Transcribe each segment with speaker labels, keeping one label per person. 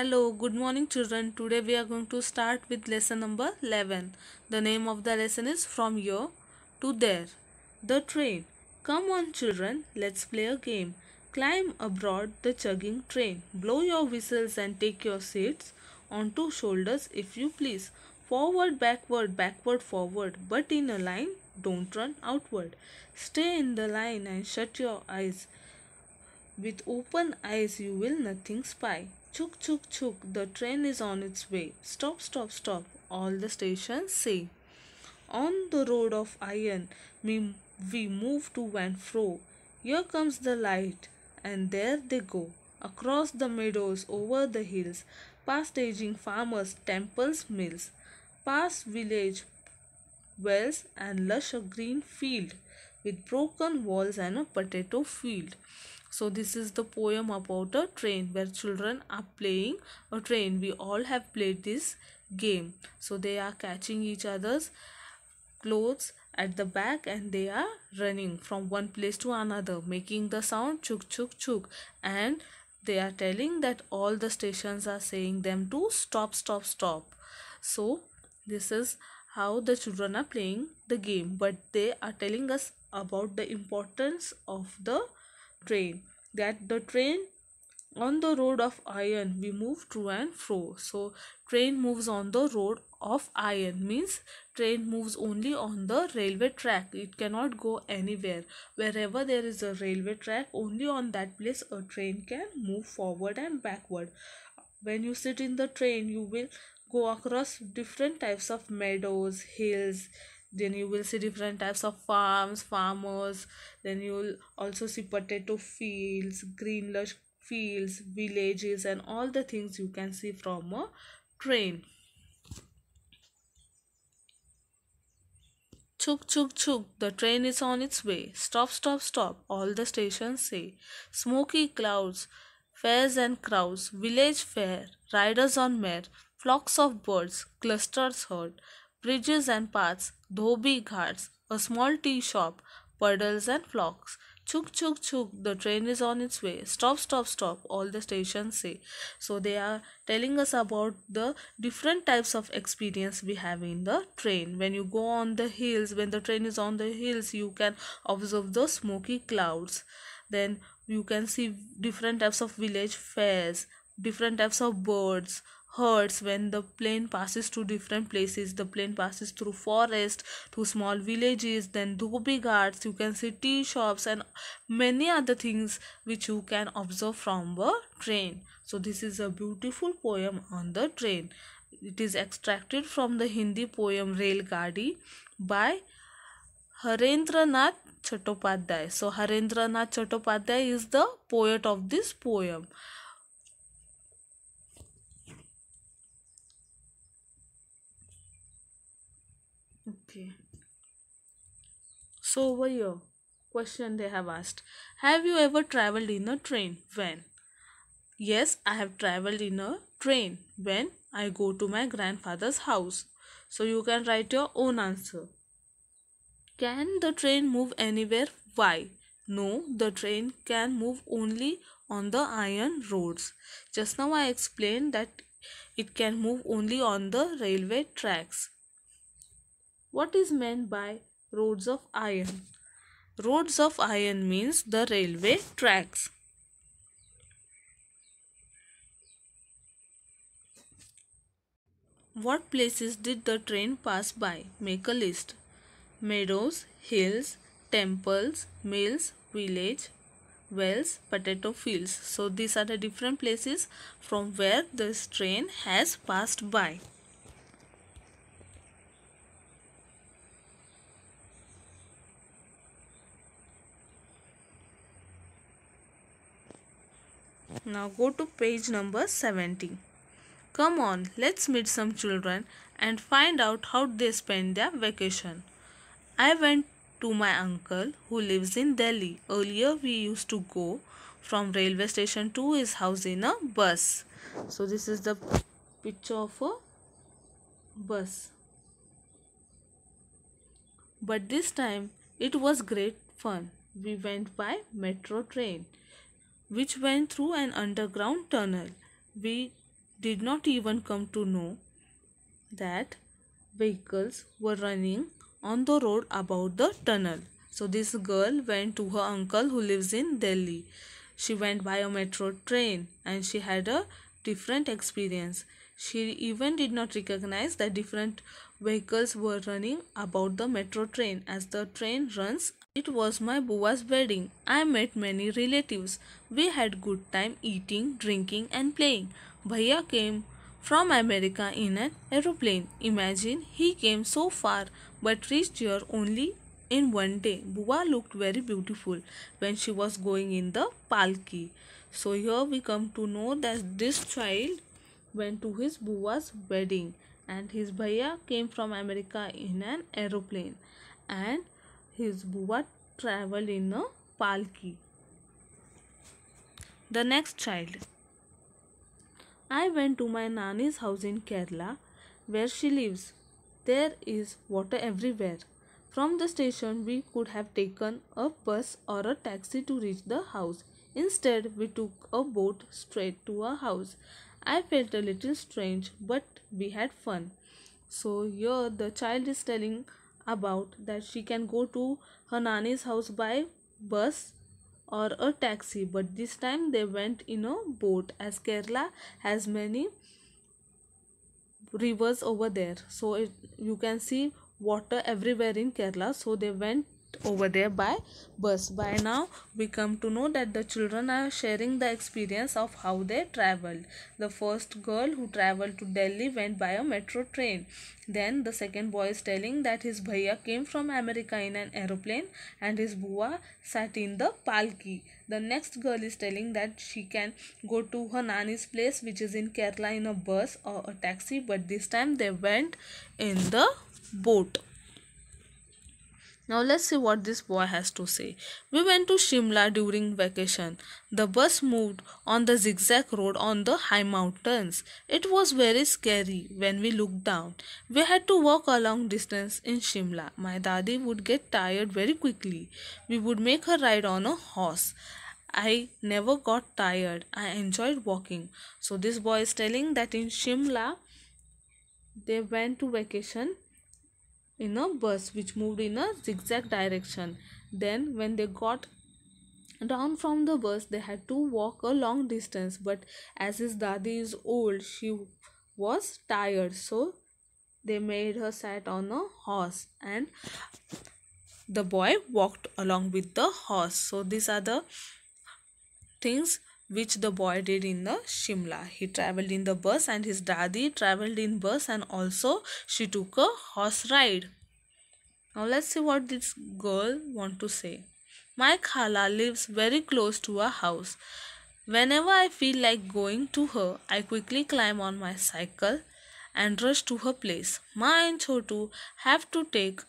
Speaker 1: Hello, good morning children. Today we are going to start with lesson number 11. The name of the lesson is From Here to There. The Train. Come on children, let's play a game. Climb aboard the chugging train. Blow your whistles and take your seats on two shoulders if you please. Forward, backward, backward, forward, but in a line, don't run outward. Stay in the line and shut your eyes. With open eyes you will nothing spy. Chuk chuk chuk, the train is on its way. Stop, stop, stop, all the stations say. On the road of iron, we, we move to and fro. Here comes the light, and there they go. Across the meadows, over the hills, past aging farmers, temples, mills, past village, wells, and lush green field with broken walls and a potato field so this is the poem about a train where children are playing a train we all have played this game so they are catching each other's clothes at the back and they are running from one place to another making the sound chuk chuk chuk and they are telling that all the stations are saying them to stop stop stop so this is how the children are playing the game but they are telling us about the importance of the train that the train on the road of iron we move to and fro so train moves on the road of iron means train moves only on the railway track it cannot go anywhere wherever there is a railway track only on that place a train can move forward and backward when you sit in the train you will go across different types of meadows hills then you will see different types of farms farmers then you will also see potato fields green lush fields villages and all the things you can see from a train Chuk chuk chuk, the train is on its way. Stop, stop, stop, all the stations say. Smoky clouds, fairs and crowds, village fair, riders on mare, flocks of birds, clusters heard, bridges and paths, dhobi ghats, a small tea shop, puddles and flocks. Chuk chuk chuk, the train is on its way. Stop, stop, stop, all the stations say. So they are telling us about the different types of experience we have in the train. When you go on the hills, when the train is on the hills, you can observe the smoky clouds. Then you can see different types of village fairs, different types of birds, herds when the plane passes to different places the plane passes through forest to small villages then dhobi ghats you can see tea shops and many other things which you can observe from the train so this is a beautiful poem on the train it is extracted from the hindi poem Rail Gadi by Harendranath Chattopadhyay. So Harendranath Chattopadhyay is the poet of this poem. okay so over here question they have asked have you ever traveled in a train when yes i have traveled in a train when i go to my grandfather's house so you can write your own answer can the train move anywhere why no the train can move only on the iron roads just now i explained that it can move only on the railway tracks what is meant by roads of iron? Roads of iron means the railway tracks. What places did the train pass by? Make a list. Meadows, hills, temples, mills, village, wells, potato fields. So these are the different places from where this train has passed by. Now go to page number 70. Come on, let's meet some children and find out how they spend their vacation. I went to my uncle who lives in Delhi. Earlier we used to go from railway station to his house in a bus. So this is the picture of a bus. But this time it was great fun. We went by metro train which went through an underground tunnel. We did not even come to know that vehicles were running on the road about the tunnel. So this girl went to her uncle who lives in Delhi. She went by a metro train and she had a different experience. She even did not recognize that different vehicles were running about the metro train as the train runs it was my Bua's wedding. I met many relatives. We had good time eating, drinking and playing. Bhaiya came from America in an aeroplane. Imagine he came so far but reached here only in one day. Bua looked very beautiful when she was going in the palki. So here we come to know that this child went to his Bua's wedding and his Bhaiya came from America in an aeroplane and his buva traveled in a palki. The next child. I went to my nanny's house in Kerala where she lives. There is water everywhere. From the station, we could have taken a bus or a taxi to reach the house. Instead, we took a boat straight to our house. I felt a little strange, but we had fun. So, here the child is telling about that she can go to her nanny's house by bus or a taxi but this time they went in a boat as kerala has many rivers over there so it, you can see water everywhere in kerala so they went over there by bus by now we come to know that the children are sharing the experience of how they traveled the first girl who traveled to delhi went by a metro train then the second boy is telling that his bhaiya came from america in an aeroplane and his bua sat in the palki the next girl is telling that she can go to her nanny's place which is in kerala in a bus or a taxi but this time they went in the boat now let's see what this boy has to say. We went to Shimla during vacation. The bus moved on the zigzag road on the high mountains. It was very scary when we looked down. We had to walk a long distance in Shimla. My daddy would get tired very quickly. We would make her ride on a horse. I never got tired. I enjoyed walking. So this boy is telling that in Shimla they went to vacation in a bus which moved in a zigzag direction. Then, when they got down from the bus, they had to walk a long distance. But as his daddy is old, she was tired, so they made her sit on a horse and the boy walked along with the horse so these are the things which the boy did in the Shimla. He traveled in the bus and his daddy traveled in bus and also she took a horse ride. Now let's see what this girl want to say. My khala lives very close to our house. Whenever I feel like going to her, I quickly climb on my cycle and rush to her place. Ma and Chotu have to take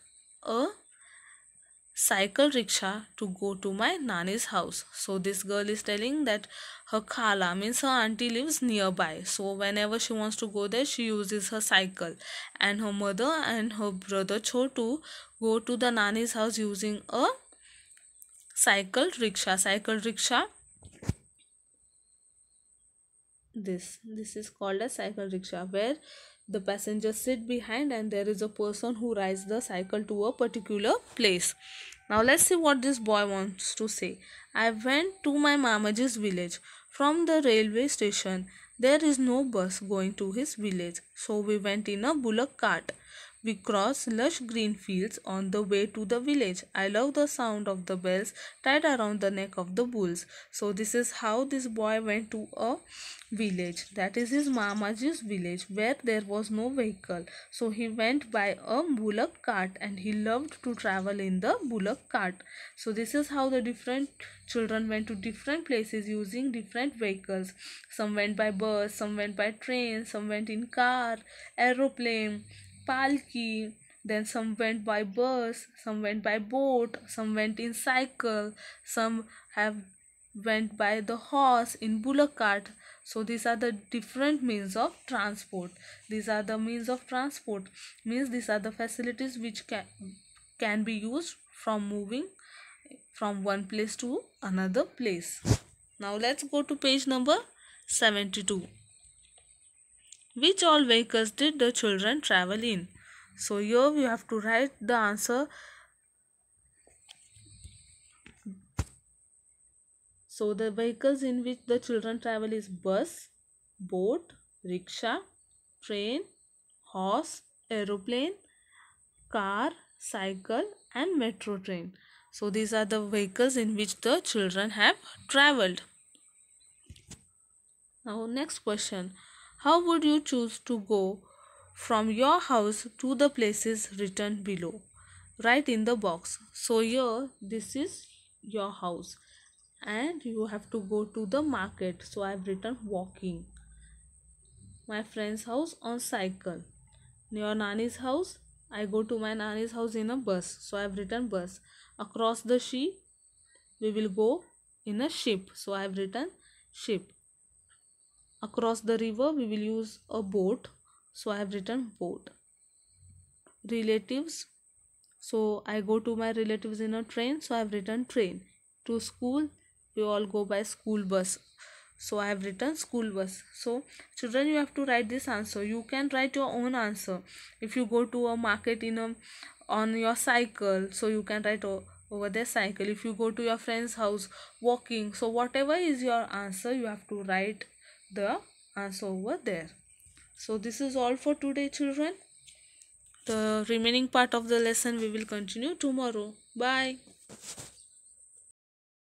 Speaker 1: a cycle rickshaw to go to my nanny's house. So this girl is telling that her khala means her auntie lives nearby. So whenever she wants to go there, she uses her cycle. And her mother and her brother Chotu go to the nanny's house using a cycle rickshaw. Cycle rickshaw. This this is called a cycle rickshaw where the passengers sit behind and there is a person who rides the cycle to a particular place. Now let's see what this boy wants to say. I went to my mamaji's village. From the railway station, there is no bus going to his village. So we went in a bullock cart. We cross lush green fields on the way to the village. I love the sound of the bells tied around the neck of the bulls. So this is how this boy went to a village. That is his mamaji's village where there was no vehicle. So he went by a bullock cart and he loved to travel in the bullock cart. So this is how the different children went to different places using different vehicles. Some went by bus, some went by train, some went in car, aeroplane palki then some went by bus some went by boat some went in cycle some have went by the horse in bullock cart so these are the different means of transport these are the means of transport means these are the facilities which can can be used from moving from one place to another place now let's go to page number 72 which all vehicles did the children travel in? So here you have to write the answer. So the vehicles in which the children travel is bus, boat, rickshaw, train, horse, aeroplane, car, cycle and metro train. So these are the vehicles in which the children have traveled. Now next question. How would you choose to go from your house to the places written below? Write in the box. So here this is your house and you have to go to the market. So I have written walking. My friend's house on cycle. Near Nani's house, I go to my Nani's house in a bus. So I have written bus. Across the sea, we will go in a ship. So I have written ship across the river we will use a boat so i have written boat relatives so i go to my relatives in a train so i have written train to school we all go by school bus so i have written school bus so children you have to write this answer you can write your own answer if you go to a market in a on your cycle so you can write over there cycle if you go to your friend's house walking so whatever is your answer you have to write the answer over there. So this is all for today children. The remaining part of the lesson we will continue tomorrow. Bye.